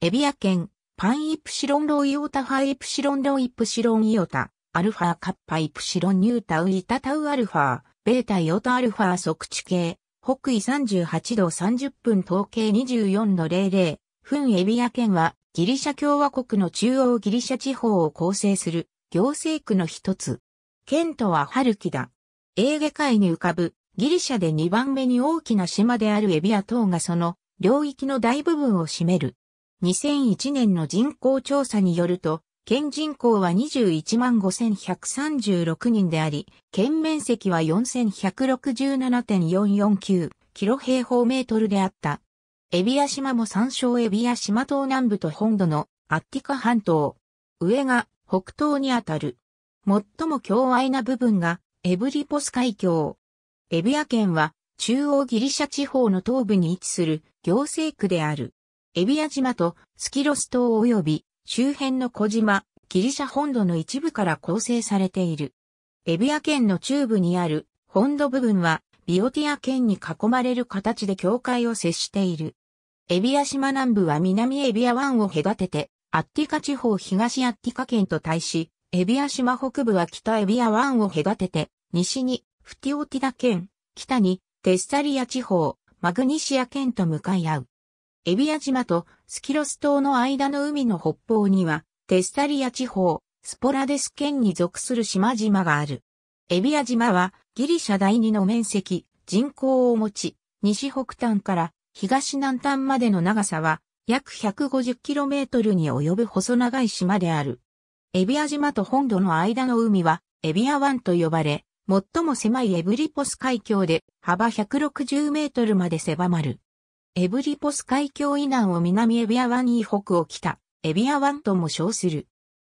エビア県、パンイプシロンロイオタファイプシロンロイプシロンイオタ、アルファカッパイプシロンニュータウイタタウアルファ、ベータイオタアルファ測地形、北緯38度30分統計24の00、フンエビア県はギリシャ共和国の中央ギリシャ地方を構成する行政区の一つ。県都はハルキだ。エーゲ海に浮かぶギリシャで2番目に大きな島であるエビア島がその領域の大部分を占める。2001年の人口調査によると、県人口は21万5136人であり、県面積は4167.449キロ平方メートルであった。エビア島も山椒エビア島東南部と本土のアッティカ半島。上が北東にあたる。最も強愛な部分がエブリポス海峡。エビア県は中央ギリシャ地方の東部に位置する行政区である。エビア島とスキロス島及び周辺の小島、ギリシャ本土の一部から構成されている。エビア県の中部にある本土部分はビオティア県に囲まれる形で境界を接している。エビア島南部は南エビア湾を隔てて、アッティカ地方東アッティカ県と対し、エビア島北部は北エビア湾を隔てて、西にフティオティダ県、北にテッサリア地方、マグニシア県と向かい合う。エビア島とスキロス島の間の海の北方には、テスタリア地方、スポラデス県に属する島々がある。エビア島はギリシャ第二の面積、人口を持ち、西北端から東南端までの長さは約 150km に及ぶ細長い島である。エビア島と本土の間の海はエビア湾と呼ばれ、最も狭いエブリポス海峡で幅160メートルまで狭まる。エブリポス海峡以南を南エビア湾以北を北、エビア湾とも称する。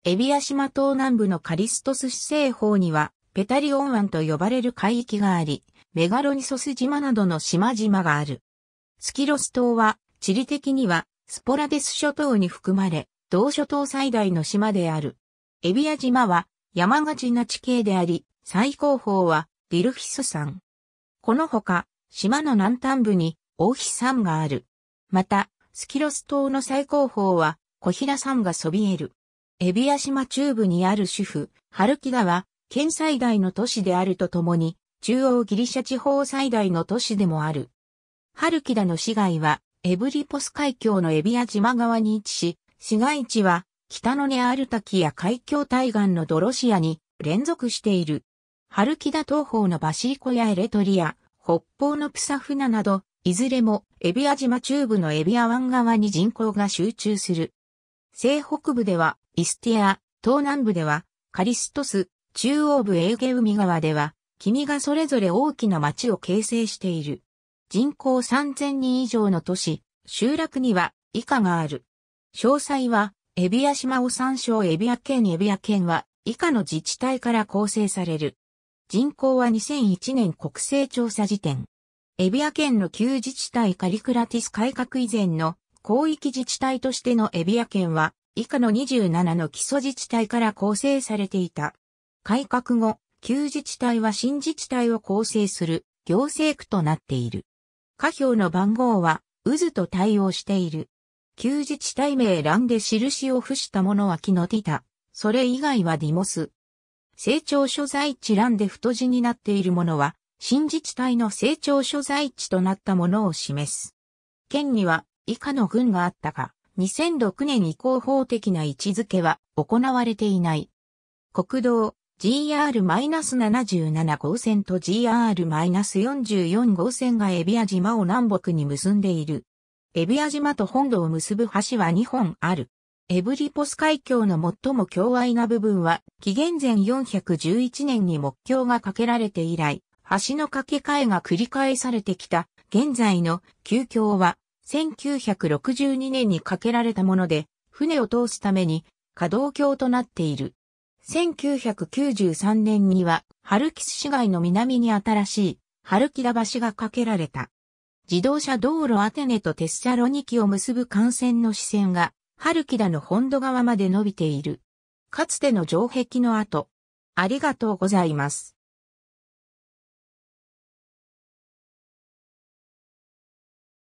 エビア島東南部のカリストス市西方には、ペタリオン湾と呼ばれる海域があり、メガロニソス島などの島々がある。スキロス島は、地理的には、スポラデス諸島に含まれ、同諸島最大の島である。エビア島は、山がちな地形であり、最高峰は、ディルフィス山。このほか、島の南端部に、大妃山がある。また、スキロス島の最高峰は小平山がそびえる。エビア島中部にある主婦、ハルキダは、県最大の都市であるとともに、中央ギリシャ地方最大の都市でもある。ハルキダの市街は、エブリポス海峡のエビア島側に位置し、市街地は、北のネアル滝や海峡対岸のドロシアに連続している。ハルキダ東方のバシリコやエレトリア、北方のプサフナなど、いずれも、エビア島中部のエビア湾側に人口が集中する。西北部では、イスティア、東南部では、カリストス、中央部エーゲ海側では、君がそれぞれ大きな町を形成している。人口3000人以上の都市、集落には以下がある。詳細は、エビア島を参照エビア県エビア県は以下の自治体から構成される。人口は2001年国勢調査時点。エビア県の旧自治体カリクラティス改革以前の広域自治体としてのエビア県は、以下の27の基礎自治体から構成されていた。改革後、旧自治体は新自治体を構成する行政区となっている。下表の番号は渦と対応している。旧自治体名欄で印を付したものは木のティタ。それ以外はディモス。成長所在地欄で太字になっているものは新自治体の成長所在地となったものを示す。県には以下の郡があったが、2006年以降法的な位置づけは行われていない。国道 GR-77 号線と GR-44 号線がエビア島を南北に結んでいる。エビア島と本土を結ぶ橋は2本ある。エブリポス海峡の最も強愛な部分は、紀元前411年に目標が架けられて以来、橋の架け替えが繰り返されてきた現在の旧橋は1962年に架けられたもので船を通すために稼働橋となっている。1993年にはハルキス市街の南に新しいハルキダ橋が架けられた。自動車道路アテネとテッサロニキを結ぶ幹線の支線がハルキダの本土側まで伸びている。かつての城壁の後、ありがとうございます。